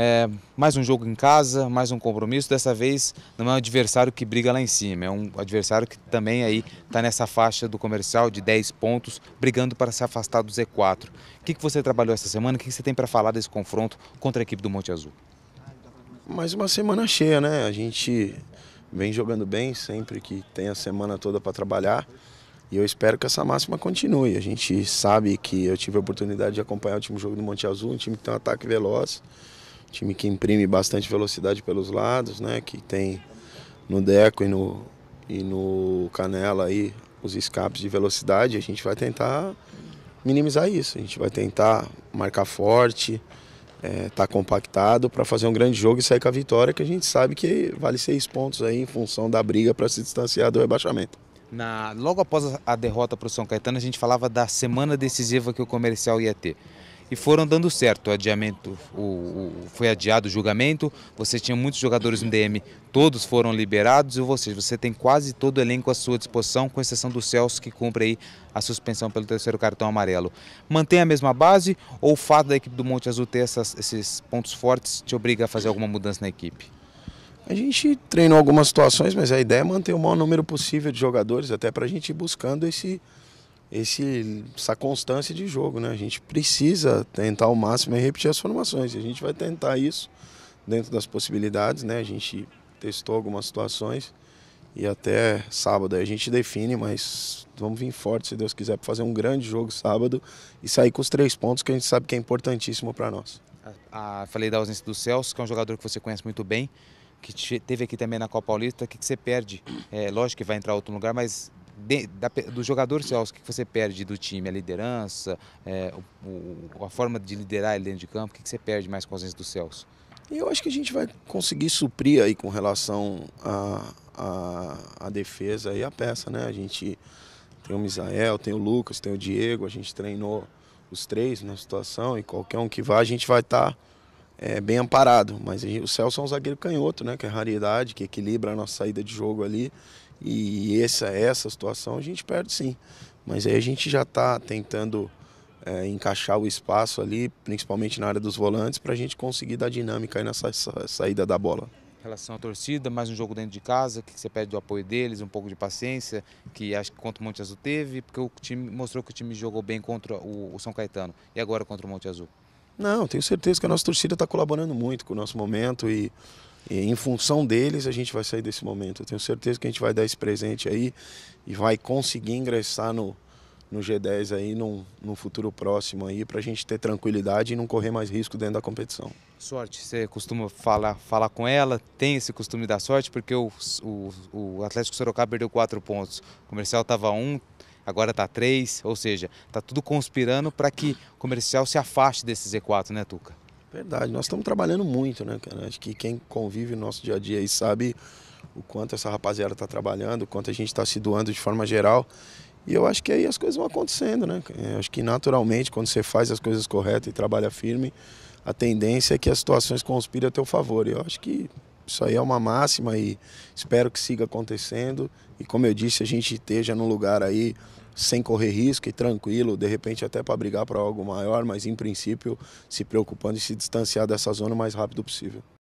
É, mais um jogo em casa, mais um compromisso. Dessa vez não é um adversário que briga lá em cima, é um adversário que também aí está nessa faixa do comercial de 10 pontos, brigando para se afastar do Z4. O que, que você trabalhou essa semana? O que, que você tem para falar desse confronto contra a equipe do Monte Azul? Mais uma semana cheia, né? A gente vem jogando bem sempre que tem a semana toda para trabalhar. E eu espero que essa máxima continue. A gente sabe que eu tive a oportunidade de acompanhar o último jogo do Monte Azul, um time que tem um ataque veloz. Time que imprime bastante velocidade pelos lados, né? Que tem no Deco e no, e no Canela aí os escapes de velocidade. A gente vai tentar minimizar isso. A gente vai tentar marcar forte, é, tá compactado para fazer um grande jogo e sair com a vitória, que a gente sabe que vale seis pontos aí em função da briga para se distanciar do rebaixamento. Na, logo após a derrota para o São Caetano, a gente falava da semana decisiva que o comercial ia ter e foram dando certo. O adiamento, o, o, foi adiado o julgamento, você tinha muitos jogadores no DM, todos foram liberados, e você, você tem quase todo o elenco à sua disposição, com exceção do Celso, que cumpre aí a suspensão pelo terceiro cartão amarelo. Mantém a mesma base ou o fato da equipe do Monte Azul ter essas, esses pontos fortes te obriga a fazer alguma mudança na equipe? A gente treinou algumas situações, mas a ideia é manter o maior número possível de jogadores, até para a gente ir buscando esse esse, essa constância de jogo. Né? A gente precisa tentar ao máximo e é repetir as formações. A gente vai tentar isso dentro das possibilidades. Né? A gente testou algumas situações e até sábado a gente define, mas vamos vir forte, se Deus quiser, para fazer um grande jogo sábado e sair com os três pontos que a gente sabe que é importantíssimo para nós. Ah, falei da ausência do Celso, que é um jogador que você conhece muito bem, que teve aqui também na Copa Paulista, o que, que você perde? É, lógico que vai entrar outro lugar, mas de, da, do jogador Celso, o que você perde do time? A liderança, é, o, a forma de liderar ele dentro de campo, o que você perde mais com a ausência do Celso? Eu acho que a gente vai conseguir suprir aí com relação à a, a, a, defesa e à peça, né? A gente tem o Misael, tem o Lucas, tem o Diego, a gente treinou os três na situação e qualquer um que vá, a gente vai estar. Tá é, bem amparado. Mas o Celso é um zagueiro canhoto, né? Que é raridade, que equilibra a nossa saída de jogo ali. E essa, essa situação a gente perde sim. Mas aí a gente já está tentando é, encaixar o espaço ali, principalmente na área dos volantes, para a gente conseguir dar dinâmica aí nessa saída da bola. Em relação à torcida, mais um jogo dentro de casa, que você pede o apoio deles, um pouco de paciência, que acho que contra o Monte Azul teve, porque o time mostrou que o time jogou bem contra o São Caetano e agora contra o Monte Azul. Não, tenho certeza que a nossa torcida está colaborando muito com o nosso momento e, e, em função deles a gente vai sair desse momento. Eu tenho certeza que a gente vai dar esse presente aí e vai conseguir ingressar no, no G10 aí num, num futuro próximo aí para a gente ter tranquilidade e não correr mais risco dentro da competição. Sorte, você costuma falar, falar com ela, tem esse costume da sorte, porque o, o, o Atlético Sorocaba perdeu quatro pontos, o comercial estava um, agora está 3, ou seja, está tudo conspirando para que o comercial se afaste desse Z4, né, Tuca? Verdade, nós estamos trabalhando muito, né, cara? Acho que quem convive no nosso dia a dia aí sabe o quanto essa rapaziada está trabalhando, o quanto a gente está se doando de forma geral. E eu acho que aí as coisas vão acontecendo, né? Eu é, acho que naturalmente, quando você faz as coisas corretas e trabalha firme, a tendência é que as situações conspirem a teu favor. E eu acho que isso aí é uma máxima e espero que siga acontecendo. E como eu disse, a gente esteja num lugar aí sem correr risco e tranquilo, de repente até para brigar para algo maior, mas em princípio se preocupando e se distanciar dessa zona o mais rápido possível.